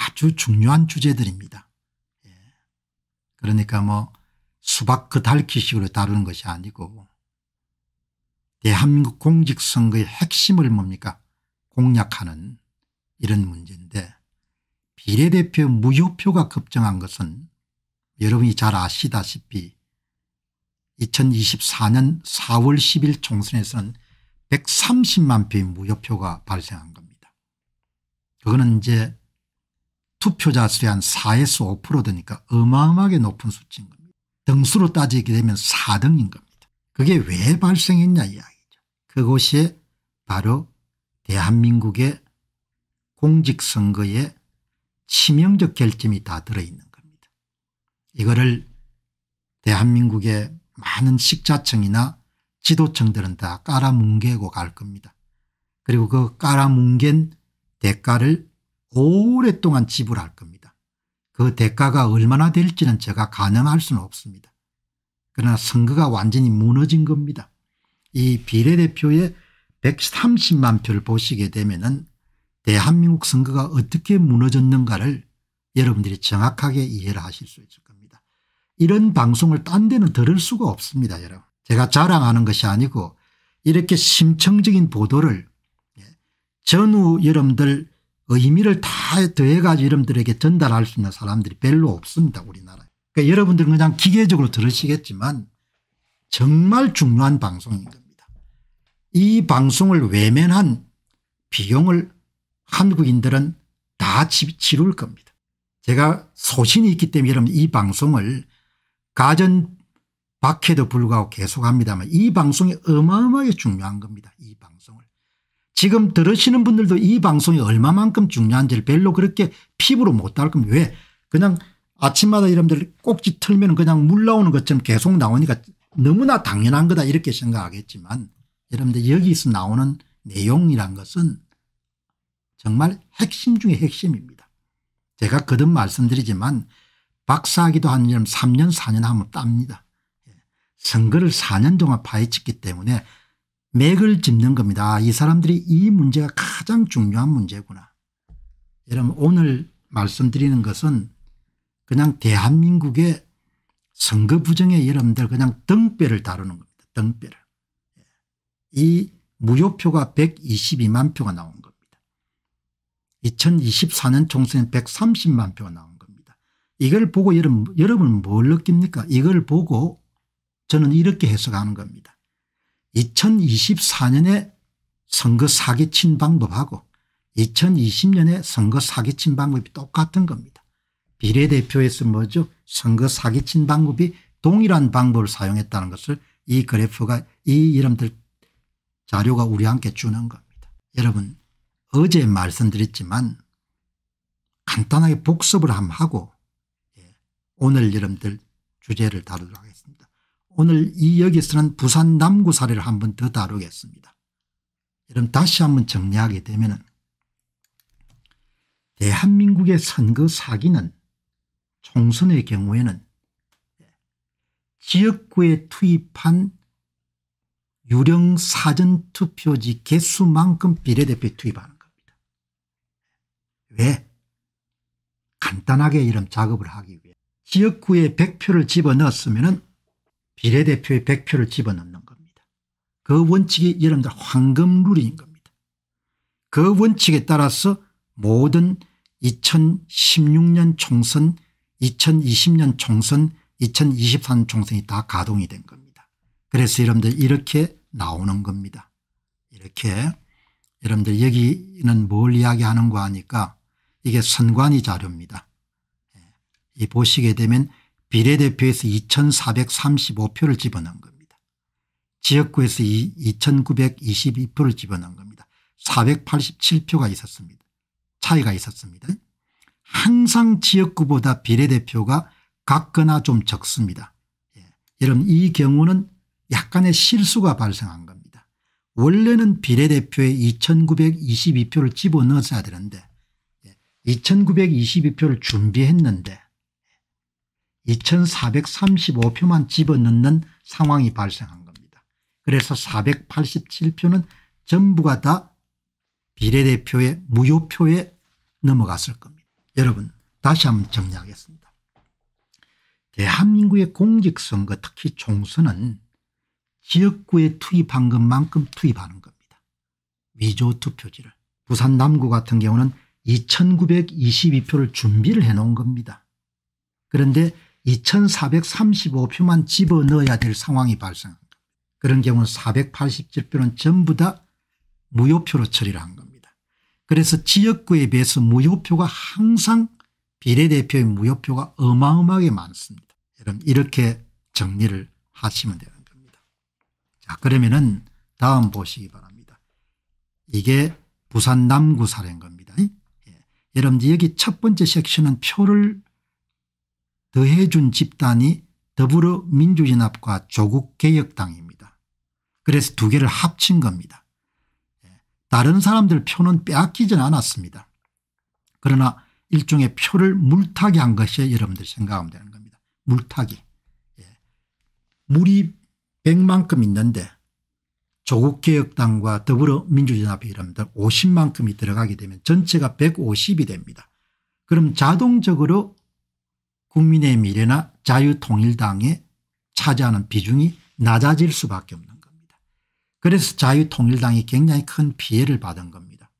아주 중요한 주제들입니다. 예. 그러니까 뭐 수박 그 달기식으로 다루는 것이 아니고 대한민국 공직선거의 핵심을 뭡니까 공략하는 이런 문제인데 비례대표 무효표가 급증한 것은 여러분이 잘 아시다시피 2024년 4월 10일 총선에서는 130만 표의 무효표가 발생한 겁니다. 그거는 이제 투표자 수의 한 4에서 5%되니까 어마어마하게 높은 수치인 겁니다. 등수로 따지게 되면 4등인 겁니다. 그게 왜 발생했냐 이야기죠. 그것이 바로 대한민국의 공직선거에 치명적 결점이 다 들어있는 겁니다. 이거를 대한민국의 많은 식자층이나 지도층들은 다 깔아뭉개고 갈 겁니다. 그리고 그 깔아뭉갠 대가를 오랫동안 지불할 겁니다. 그 대가가 얼마나 될지는 제가 가늠할 수는 없습니다. 그러나 선거가 완전히 무너진 겁니다. 이 비례대표의 130만 표를 보시게 되면 은 대한민국 선거가 어떻게 무너졌는가를 여러분들이 정확하게 이해를 하실 수 있을 겁니다. 이런 방송을 딴 데는 들을 수가 없습니다. 여러분. 제가 자랑하는 것이 아니고 이렇게 심층적인 보도를 예, 전후 여러분들 의미를 다 더해가지고 여러들에게 전달할 수 있는 사람들이 별로 없습니다. 우리나라에. 그러니까 여러분들은 그냥 기계적으로 들으시겠지만 정말 중요한 방송인 겁니다. 이 방송을 외면한 비용을 한국인들은 다 치룰 겁니다. 제가 소신이 있기 때문에 여러분 이 방송을 가전 박해도 불구하고 계속합니다만 이 방송이 어마어마하게 중요한 겁니다. 이 방송을. 지금 들으시는 분들도 이 방송이 얼마만큼 중요한지를 별로 그렇게 피부로 못할 겁니다. 왜? 그냥 아침마다 여러분들 꼭지 틀면 그냥 물 나오는 것처럼 계속 나오니까 너무나 당연한 거다 이렇게 생각하겠지만 여러분들 여기서 나오는 내용이란 것은 정말 핵심 중에 핵심입니다. 제가 거듭 말씀드리지만 박사하기도 한 3년 4년 하면 땁니다. 예. 선거를 4년 동안 파헤쳤기 때문에 맥을 짚는 겁니다. 아, 이 사람들이 이 문제가 가장 중요한 문제구나. 여러분 오늘 말씀드리는 것은 그냥 대한민국의 선거 부정의 여러분들 그냥 등뼈를 다루는 겁니다. 등뼈를. 예. 이 무효표가 122만 표가 나온 겁니다. 2024년 총선에 130만 표가 나온 겁니다. 이걸 보고 여러분, 여러분 뭘 느낍니까? 이걸 보고 저는 이렇게 해석하는 겁니다. 2024년에 선거 사기친 방법하고 2020년에 선거 사기친 방법이 똑같은 겁니다. 비례대표에서 뭐죠 선거 사기친 방법이 동일한 방법을 사용했다는 것을 이 그래프가 이 이름들 자료가 우리 함께 주는 겁니다. 여러분 어제 말씀드렸지만 간단하게 복습을 함 하고 예, 오늘 여러분들 주제를 다루도록 하겠습니다. 오늘 이 여기서는 부산 남구 사례를 한 번 더 다루겠습니다. 여러분 다시 한번 정리하게 되면 대한민국의 선거 사기는 총선의 경우에는 지역구에 투입한 유령 사전투표지 개수만큼 비례대표 투입하는 겁니다. 왜? 간단하게 이런 작업을 하기 위해 지역구에 100표를 집어넣었으면 비례대표의 100표를 집어넣는 겁니다. 그 원칙이 여러분들 황금룰인 겁니다. 그 원칙에 따라서 모든 2016년 총선, 2020년 총선, 2023 총선이 다 가동이 된 겁니다. 그래서 여러분들 이렇게 나오는 겁니다. 이렇게 여러분들 여기는 뭘 이야기하는 거 하니까 이게 선관위 자료입니다. 예, 이 보시게 되면 비례대표에서 2435표를 집어넣은 겁니다. 지역구에서 2922표를 집어넣은 겁니다. 487표가 있었습니다. 차이가 있었습니다. 항상 지역구보다 비례대표가 같거나 좀 적습니다. 예. 여러분 이 경우는 약간의 실수가 발생한 겁니다. 원래는 비례대표에 2922표를 집어넣어야 되는데 2922표를 예, 준비했는데 2435표만 집어넣는 상황이 발생한 겁니다. 그래서 487표는 전부가 다 비례대표의 무효표에 넘어갔을 겁니다. 여러분 다시 한번 정리하겠습니다. 대한민국의 공직선거 특히 총선은 지역구에 투입한 것만큼 투입하는 겁니다. 위조 투표지를. 부산 남구 같은 경우는 2922표를 준비를 해놓은 겁니다. 그런데 2435표만 집어넣어야 될 상황이 발생합니다. 그런 경우 는 487표는 전부 다 무효표로 처리를 한 겁니다. 그래서 지역구에 비해서 무효표가 항상 비례대표의 무효표가 어마어마하게 많습니다. 여러분 이렇게 정리를 하시면 되는 겁니다. 자 그러면은 다음 보시기 바랍니다. 이게 부산 남구 사례인 겁니다. 예. 여러분 여기 첫 번째 섹션은 표를 더해준 집단이 더불어민주연합과 조국개혁당입니다. 그래서 두 개를 합친 겁니다. 예, 다른 사람들 표는 빼앗기진 않았습니다. 그러나 일종의 표를 물타기 한 것이 여러분들 생각하면 되는 겁니다. 물타기. 예, 물이 100만큼 있는데 조국개혁당과 더불어민주연합이 여러분들 50만큼이 들어가게 되면 전체가 150이 됩니다. 그럼 자동적으로 국민의 미래나 자유통일당에 차지하는 비중이 낮아질 수밖에 없는 겁니다. 그래서 자유통일당이 굉장히 큰 피해를 받은 겁니다.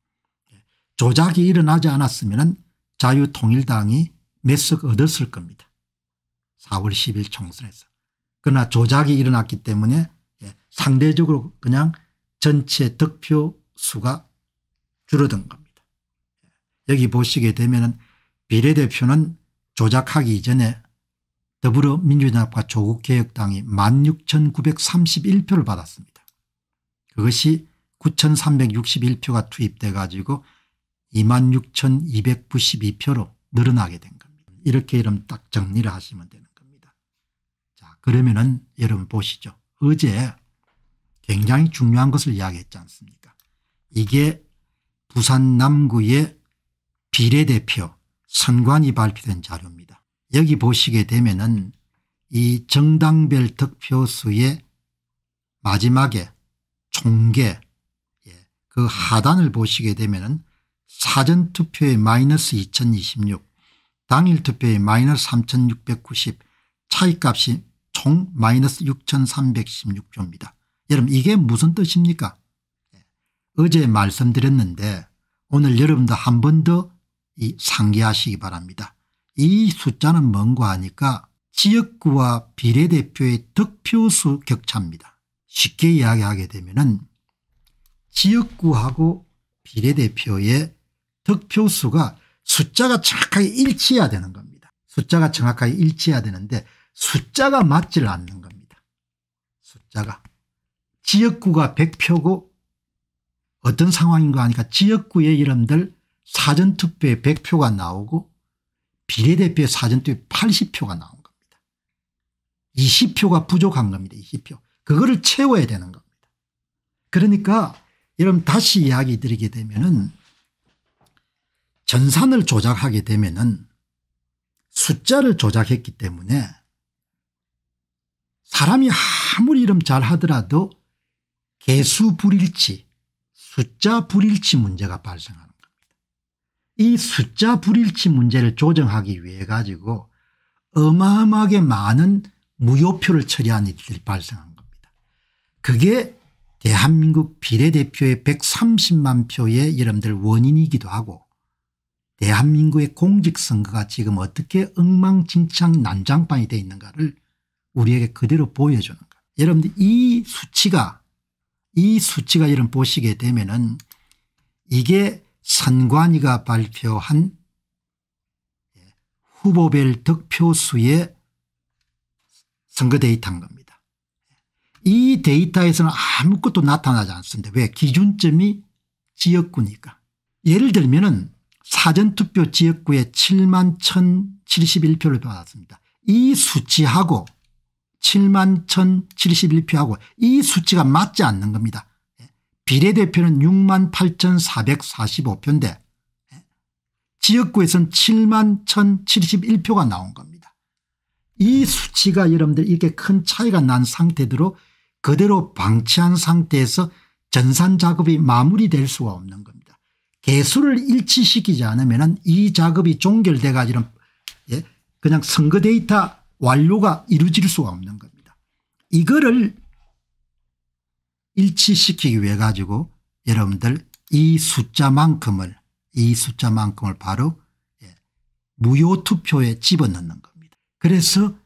조작이 일어나지 않았으면 자유통일당이 몇 석 얻었을 겁니다. 4월 10일 총선에서. 그러나 조작이 일어났기 때문에 예, 상대적으로 그냥 전체 득표 수가 줄어든 겁니다. 여기 보시게 되면 비례대표는 조작하기 전에 더불어민주당과 조국개혁당이 16,931표를 받았습니다. 그것이 9,361표가 투입돼 가지고 26,292표로 늘어나게 된 겁니다. 이렇게 이름 딱 정리를 하시면 되는 겁니다. 자 그러면은 여러분 보시죠. 어제 굉장히 중요한 것을 이야기했지 않습니까 이게 부산 남구의 비례대표 선관위 발표된 자료입니다. 여기 보시게 되면은 이 정당별 득표수의 마지막에 총계 예, 그 하단을 보시게 되면은 사전투표의 마이너스 2026 당일투표의 마이너스 3690 차이값이 총 마이너스 6316표입니다. 여러분 이게 무슨 뜻입니까 예, 어제 말씀드렸는데 오늘 여러분도 한번더 이 상기하시기 바랍니다. 이 숫자는 뭔가 하니까 지역구와 비례대표의 득표수 격차입니다. 쉽게 이야기하게 되면 은 지역구하고 비례대표의 득표수가 숫자가 정확하게 일치해야 되는 겁니다. 숫자가 정확하게 일치해야 되는데 숫자가 맞질 않는 겁니다. 숫자가. 지역구가 100표고 어떤 상황인가 하니까 지역구의 이름들 사전투표에 100표가 나오고 비례대표에 사전투표에 80표가 나온 겁니다. 20표가 부족한 겁니다. 20표. 그거를 채워야 되는 겁니다. 그러니까 여러분 다시 이야기 드리게 되면은 전산을 조작하게 되면은 숫자를 조작했기 때문에 사람이 아무리 이름 잘 하더라도 개수 불일치 숫자 불일치 문제가 발생합니다. 이 숫자 불일치 문제를 조정하기 위해 가지고 어마어마하게 많은 무효표를 처리한 일들이 발생한 겁니다. 그게 대한민국 비례대표의 130만 표의 여러분들 원인이기도 하고 대한민국의 공직선거가 지금 어떻게 엉망진창 난장판이 되어 있는가를 우리에게 그대로 보여주는 것. 여러분들 이 수치가 이 수치가 여러분 보시게 되면은 이게 선관위가 발표한 후보별 득표수의 선거 데이터인 겁니다. 이 데이터에서는 아무것도 나타나지 않습니다. 왜 기준점이 지역구니까. 예를 들면 은 사전투표 지역구에 7만 1071표를 받았습니다. 이 수치하고 7만 1071표하고 이 수치가 맞지 않는 겁니다. 비례대표는 6만 8,445표인데 지역구에선 7만 1,071표가 나온 겁니다. 이 수치가 여러분들 이렇게 큰 차이가 난 상태대로 그대로 방치한 상태에서 전산 작업이 마무리될 수가 없는 겁니다. 개수를 일치시키지 않으면 이 작업이 종결돼 가지고 예, 그냥 선거 데이터 완료가 이루어질 수가 없는 겁니다. 이거를 일치시키기 위해 가지고 여러분들 이 숫자만큼을 이 숫자만큼을 바로 예, 무효 투표에 집어넣는 겁니다. 그래서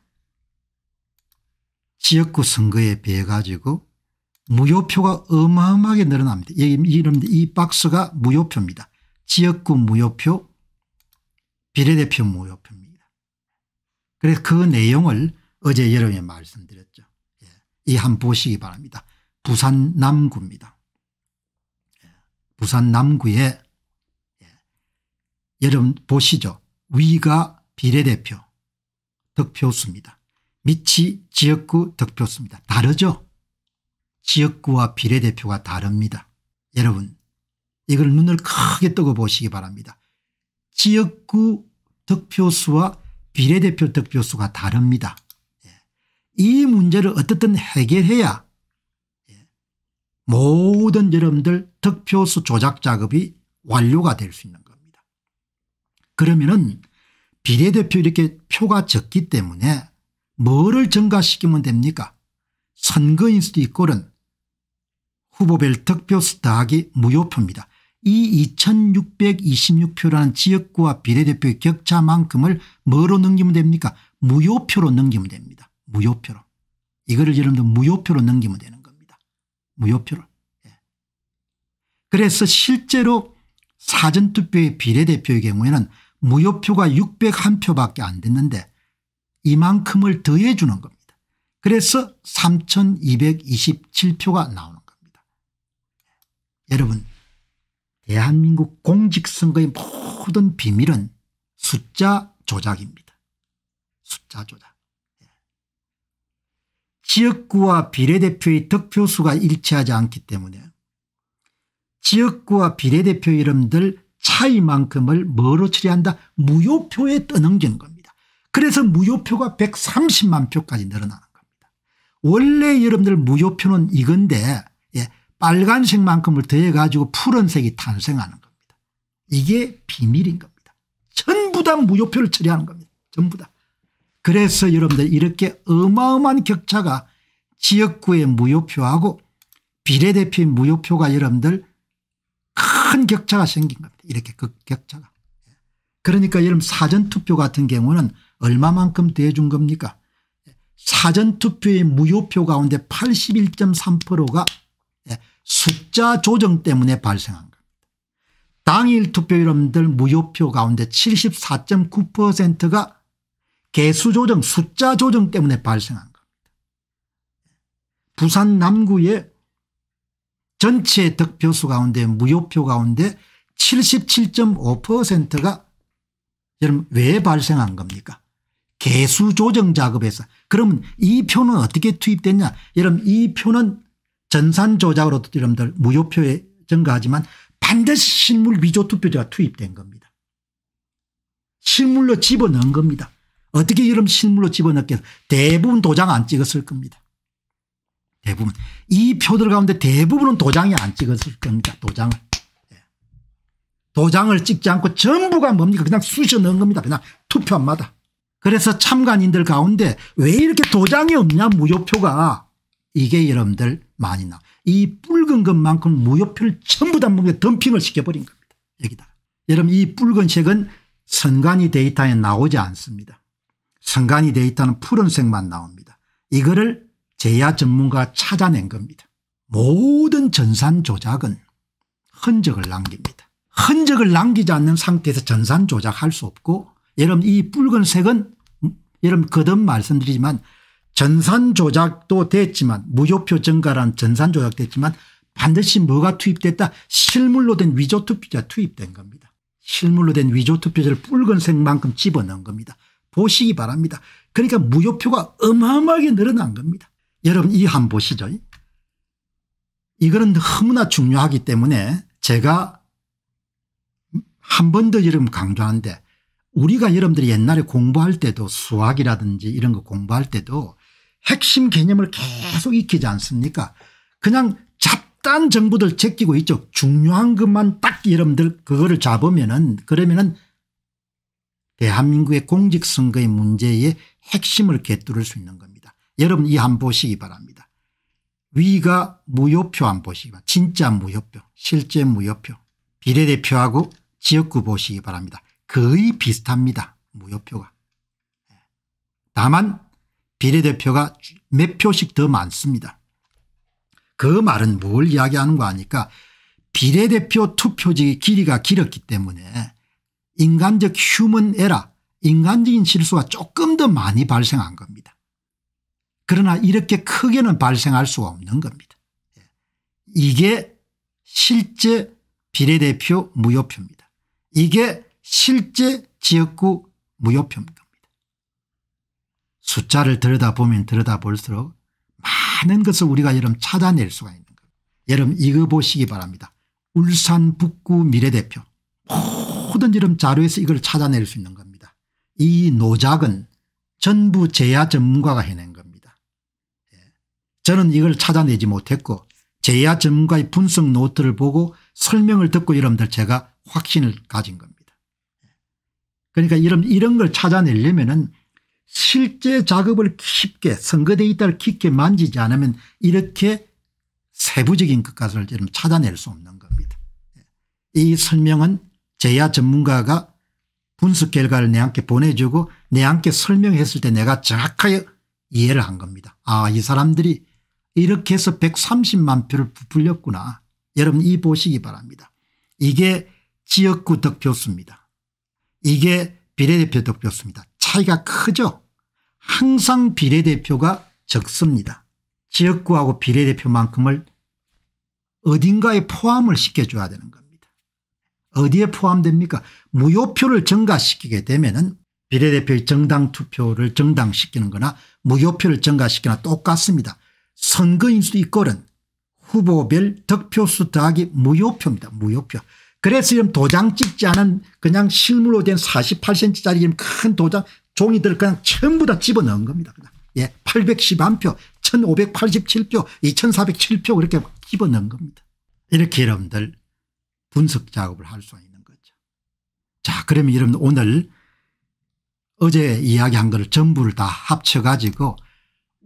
지역구 선거에 비해 가지고 무효표가 어마어마하게 늘어납니다. 여기 여러분이 박스가 무효표입니다. 지역구 무효표 비례대표 무효표입니다. 그래서 그 내용을 어제 여러분이 말씀드렸죠. 예, 이한 보시기 바랍니다. 부산 남구입니다. 예, 부산 남구에 예, 여러분 보시죠. 위가 비례대표 득표수입니다. 밑이 지역구 득표수입니다. 다르죠? 지역구와 비례대표가 다릅니다. 여러분 이걸 눈을 크게 뜨고 보시기 바랍니다. 지역구 득표수와 비례대표 득표수가 다릅니다. 예, 이 문제를 어떻든 해결해야 모든 여러분들 득표수 조작 작업이 완료가 될 수 있는 겁니다. 그러면은 비례대표 이렇게 표가 적기 때문에 뭐를 증가시키면 됩니까? 선거인수도 이꼴은 후보별 득표수 더하기 무효표입니다. 이 2626표라는 지역구와 비례대표의 격차만큼을 뭐로 넘기면 됩니까? 무효표로 넘기면 됩니다. 무효표로. 이거를 여러분들 무효표로 넘기면 되는 무효표를. 예. 그래서 실제로 사전투표의 비례대표의 경우에는 무효표가 601표밖에 안 됐는데 이만큼을 더해 주는 겁니다. 그래서 3227표가 나오는 겁니다. 예. 여러분 대한민국 공직선거의 모든 비밀은 숫자 조작입니다. 숫자 조작. 지역구와 비례대표의 득표수가 일치하지 않기 때문에 지역구와 비례대표 이름들 차이만큼을 뭐로 처리한다 무효표에 떠넘긴 겁니다. 그래서 무효표가 130만 표까지 늘어나는 겁니다. 원래 여러분들 무효표는 이건데 예, 빨간색만큼을 더해가지고 푸른색이 탄생하는 겁니다. 이게 비밀인 겁니다. 전부 다 무효표를 처리하는 겁니다. 전부 다. 그래서 여러분들 이렇게 어마어마한 격차가 지역구의 무효표하고 비례대표의 무효표가 여러분들 큰 격차가 생긴 겁니다. 이렇게 그 격차가. 그러니까 여러분 사전투표 같은 경우는 얼마만큼 대준 겁니까 사전투표의 무효표 가운데 81.3%가 숫자 조정 때문에 발생한 겁니다. 당일 투표 여러분들 무효표 가운데 74.9%가 개수 조정 숫자 조정 때문에 발생한 겁니다. 부산 남구의 전체 득표수 가운데 무효표 가운데 77.5%가 여러분 왜 발생한 겁니까 개수 조정 작업에서 그러면 이 표는 어떻게 투입됐냐 여러분 이 표는 전산 조작으로 여러분들 무효표에 증가하지만 반드시 실물 위조 투표자가 투입된 겁니다. 실물로 집어넣은 겁니다. 어떻게 이런 실물로 집어넣겠어 대부분 도장 안 찍었을 겁니다. 대부분. 이 표들 가운데 대부분은 도장이 안 찍었을 겁니다. 도장을. 예. 도장을 찍지 않고 전부가 뭡니까 그냥 쑤셔 넣은 겁니다. 그냥 투표마다. 그래서 참관인들 가운데 왜 이렇게 도장이 없냐 무효표가 이게 여러분들 많이 나. 이 붉은 것만큼 무효표를 전부 다 뭡니까 덤핑을 시켜버린 겁니다. 여기다. 여러분 이 붉은 색은 선관위 데이터에 나오지 않습니다. 성관이 되어 있다는 푸른색만 나옵니다. 이거를 제야 전문가가 찾아낸 겁니다. 모든 전산 조작은 흔적을 남깁니다. 흔적을 남기지 않는 상태에서 전산 조작할 수 없고 여러분 이 붉은색은 여러분 거듭 말씀드리지만 전산 조작도 됐지만 무효표 증가란 전산 조작됐지만 반드시 뭐가 투입됐다 실물로 된 위조 투표자 투입된 겁니다. 실물로 된 위조 투표자를 붉은색만큼 집어넣은 겁니다. 보시기 바랍니다. 그러니까 무효표가 어마어마하게 늘어난 겁니다. 여러분 이 한 보시죠. 이거는 너무나 중요하기 때문에 제가 한 번 더 여러분 강조하는데 우리가 여러분들이 옛날에 공부할 때도 수학이라든지 이런 거 공부할 때도 핵심 개념을 계속 익히지 않습니까 그냥 잡단 정보들 제끼고 있죠. 중요한 것만 딱 여러분들 그거를 잡으면은 그러면은 대한민국의 공직선거의 문제의 핵심을 곁들을수 있는 겁니다. 여러분 이한 보시기 바랍니다. 위가 무효표 한 보시기 바랍니다. 진짜 무효표 실제 무효표 비례대표하고 지역구 보시기 바랍니다. 거의 비슷합니다. 무효표가. 예. 다만 비례대표가 몇 표씩 더 많습니다. 그 말은 뭘 이야기하는 거 아니까 비례대표 투표지 길이가 길었기 때문에 인간적 휴먼 에라 인간적인 실수가 조금 더 많이 발생한 겁니다. 그러나 이렇게 크게는 발생할 수가 없는 겁니다. 예. 이게 실제 비례대표 무효표입니다. 이게 실제 지역구 무효표입니다. 숫자를 들여다보면 들여다볼수록 많은 것을 우리가 여러분 찾아낼 수가 있는 겁니다. 여러분 이거 보시기 바랍니다. 울산 북구 미래대표 모든 자료에서 이걸 찾아낼 수 있는 겁니다. 이 노작은 전부 제야 전문가가 해낸 겁니다. 예. 저는 이걸 찾아내지 못했고 제야 전문가의 분석 노트를 보고 설명을 듣고 여러분들 제가 확신을 가진 겁니다. 예. 그러니까 이런, 이런 걸 찾아내려면 은 실제 작업을 깊게 선거 데이터를 깊게 만지지 않으면 이렇게 세부적인 것까지 찾아낼 수 없는 겁니다. 예. 이 설명은 제야 전문가가 분석 결과를 내한테 보내주고 내한테 설명했을 때 내가 정확하게 이해를 한 겁니다. 아이 사람들이 이렇게 해서 130만 표를 부풀렸구나. 여러분 이 보시기 바랍니다. 이게 지역구 득표수입니다. 이게 비례대표 득표수입니다. 차이가 크죠. 항상 비례대표가 적습니다. 지역구하고 비례대표만큼을 어딘가에 포함을 시켜줘야 되는 겁니다. 어디에 포함됩니까 무효표를 증가시키게 되면 비례대표의 정당 투표를 정당시키는 거나 무효표를 증가시키나 똑같습니다. 선거인수 이꼴은 후보별 득표수 더하기 무효표입니다. 무효표. 그래서 지금 도장 찍지 않은 그냥 실물로 된 48cm짜리 큰 도장 종이들 그냥 전부 다 집어넣은 겁니다. 예, 811표 1587표 2407표 그렇게 집어넣은 겁니다. 이렇게 여러분들 분석 작업을 할수가 있는 거죠. 자 그러면 여러분 오늘 어제 이야기한 것 전부를 다 합쳐가지고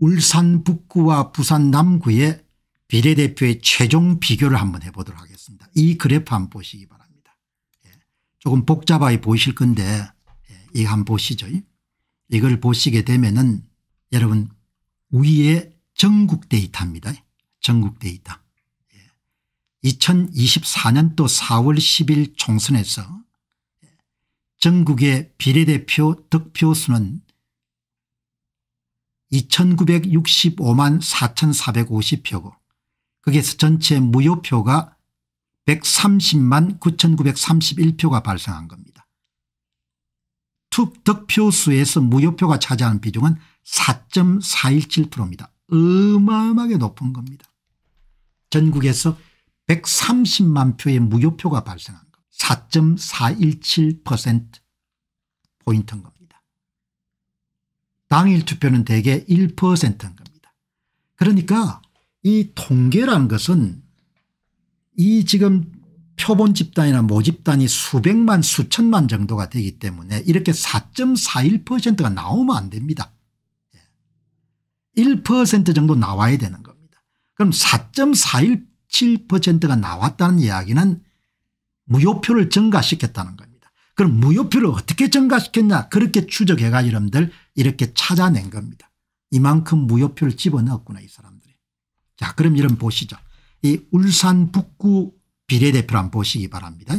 울산 북구와 부산 남구의 비례대표의 최종 비교를 한번 해보도록 하겠습니다. 이 그래프 한번 보시기 바랍니다. 예, 조금 복잡하게 보이실 건데 예, 이거 한번 보시죠. 이걸 보시게 되면은 여러분 위에 전국 데이터입니다. 전국 데이터. 2024년도 4월 10일 총선에서 전국의 비례대표 득표수는 2965만 4450표고 거기에서 전체 무효표가 130만 9931표가 발생한 겁니다. 투 득표수에서 무효표가 차지하는 비중은 4.417%입니다. 어마어마하게 높은 겁니다. 전국에서 130만 표의 무효표가 발생한 겁니다. 4.417%포인트인 겁니다. 당일 투표는 대개 1%인 겁니다. 그러니까 이 통계라는 것은 이 지금 표본 집단이나 모집단이 수백만 수천만 정도가 되기 때문에 이렇게 4.41%가 나오면 안 됩니다. 1% 예. 정도 나와야 되는 겁니다. 그럼 4.41 7%가 나왔다는 이야기는 무효표를 증가시켰다는 겁니다. 그럼 무효표를 어떻게 증가시켰냐 그렇게 추적해가 여러분들 이렇게 찾아낸 겁니다. 이만큼 무효표를 집어넣었구나 이 사람들이. 자 그럼 여러분 보시죠. 이 울산 북구 비례대표를 한번 보시기 바랍니다.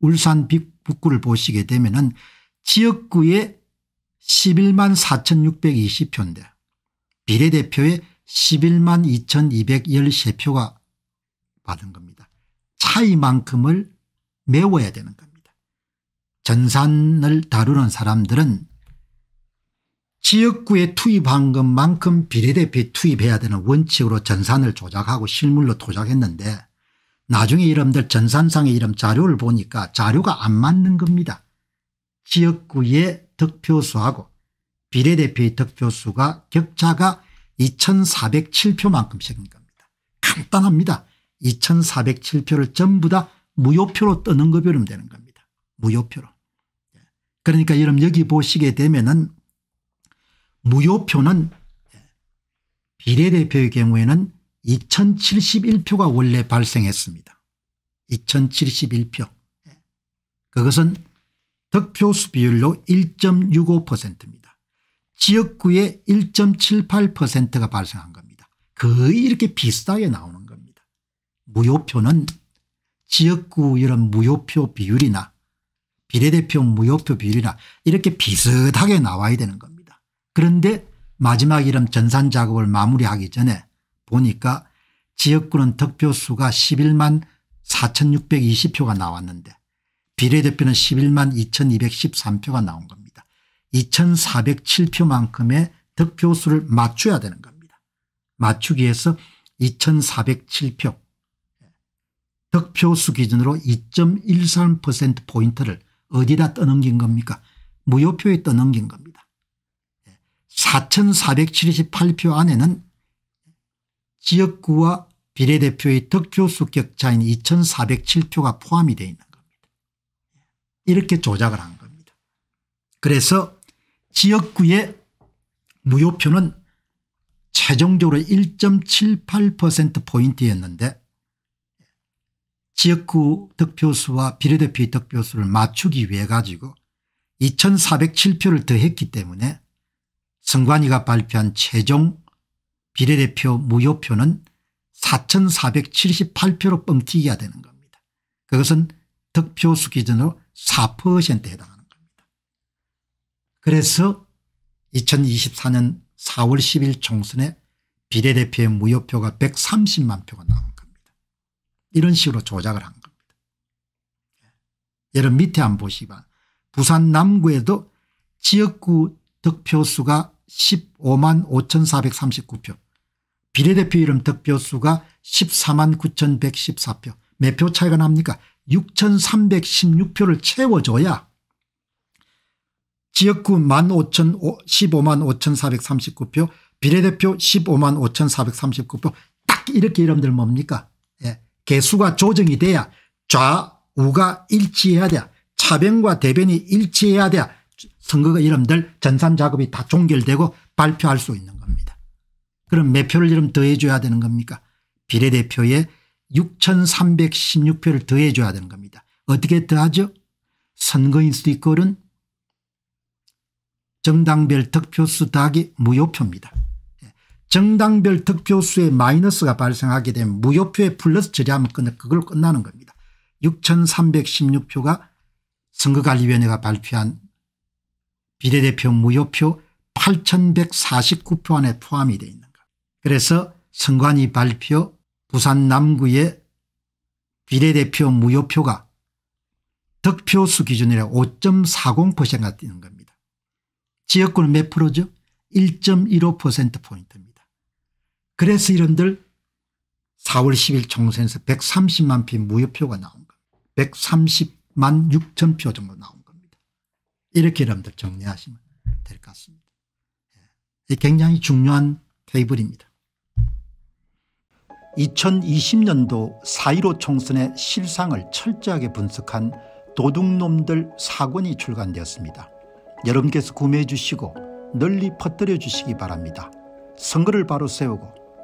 울산 북구를 보시게 되면 은 지역구에 11만 4620표인데 비례대표에 11만 2213표가 받은 겁니다. 차이만큼을 메워야 되는 겁니다. 전산을 다루는 사람들은 지역구에 투입한 것만큼 비례대표에 투입해야 되는 원칙으로 전산을 조작하고 실물로 도작했는데 나중에 이름들 전산상의 이름 자료를 보니까 자료가 안 맞는 겁니다. 지역구의 득표수하고 비례대표의 득표수가 격차가 2407표만큼씩인 겁니다. 간단합니다. 2407표를 전부 다 무효표로 떠는거별럼 되는 겁니다. 무효표로. 그러니까 여러분 여기 보시게 되면은 무효표는 비례대표의 경우에는 2071표가 원래 발생했습니다. 2071표. 그것은 득표수 비율로 1.65%입니다. 지역구에 1.78%가 발생한 겁니다. 거의 이렇게 비슷하게 나옵니다 무효표는 지역구 이런 무효표 비율이나 비례대표 무효표 비율이나 이렇게 비슷하게 나와야 되는 겁니다. 그런데 마지막 이름 전산 작업을 마무리하기 전에 보니까 지역구는 득표수가 11만 4620표가 나왔는데 비례대표는 11만 2213표가 나온 겁니다. 2407표만큼의 득표수를 맞춰야 되는 겁니다. 맞추기 위해서 2407표 표수 기준으로 2.13%포인트를 어디다 떠넘긴 겁니까 무효표에 떠넘긴 겁니다. 4478표 안에는 지역구와 비례대표의 득표수 격차인 2407표가 포함이 되어 있는 겁니다. 이렇게 조작을 한 겁니다. 그래서 지역구의 무효표는 최종적으로 1.78%포인트였는데 지역구 득표수와 비례대표 의 득표수를 맞추기 위해 가지고 2407표를 더했기 때문에 선관위가 발표한 최종 비례대표 무효표는 4478표로 뻥튀기가 되는 겁니다. 그것은 득표수 기준으로 4%에 해당하는 겁니다. 그래서 2024년 4월 10일 총선에 비례대표의 무효표가 130만 표가 나옵니다. 이런 식으로 조작을 한 겁니다. 여러분 예. 밑에 안 보시면 부산 남구에도 지역구 득표수가 15만 5,439표 비례대표 이름 득표수가 14만 9,114표 몇 표 차이가 납니까 6,316표를 채워줘야 지역구 15,000, 15만 5,439표 비례대표 15만 5,439표 딱 이렇게 이름들 뭡니까 개수가 조정이 돼야 좌우가 일치해야 돼. 차변과 대변이 일치해야 돼. 선거가 이름들 전산작업이 다 종결되고 발표할 수 있는 겁니다. 그럼 몇 표를 이름 더해줘야 되는 겁니까 비례대표에 6316표를 더해줘야 되는 겁니다. 어떻게 더하죠 선거인 수 이꼴은 정당별 득표수 더하기 무효표입니다. 정당별 득표수의 마이너스가 발생하게 되면 무효표에 플러스 처리하면 그걸 끝나는 겁니다. 6316표가 선거관리위원회가 발표한 비례대표 무효표 8149표 안에 포함이 되어 있는 것. 그래서 선관위 발표 부산 남구의 비례대표 무효표가 득표수 기준으로 5.40%가 뛰는 겁니다. 지역구는 몇 프로죠? 1.15%포인트 입니다 그래서 이런들 4월 10일 총선에서 130만 표 무효표가 나온 겁니다. 130만 6천 표 정도 나온 겁니다. 이렇게 여러분들 정리하시면 될 것 같습니다. 예. 굉장히 중요한 테이블입니다. 2020년도 4.15 총선의 실상을 철저하게 분석한 도둑놈들 사권이 출간되었습니다. 여러분께서 구매해 주시고 널리 퍼뜨려 주시기 바랍니다. 선거를 바로 세우고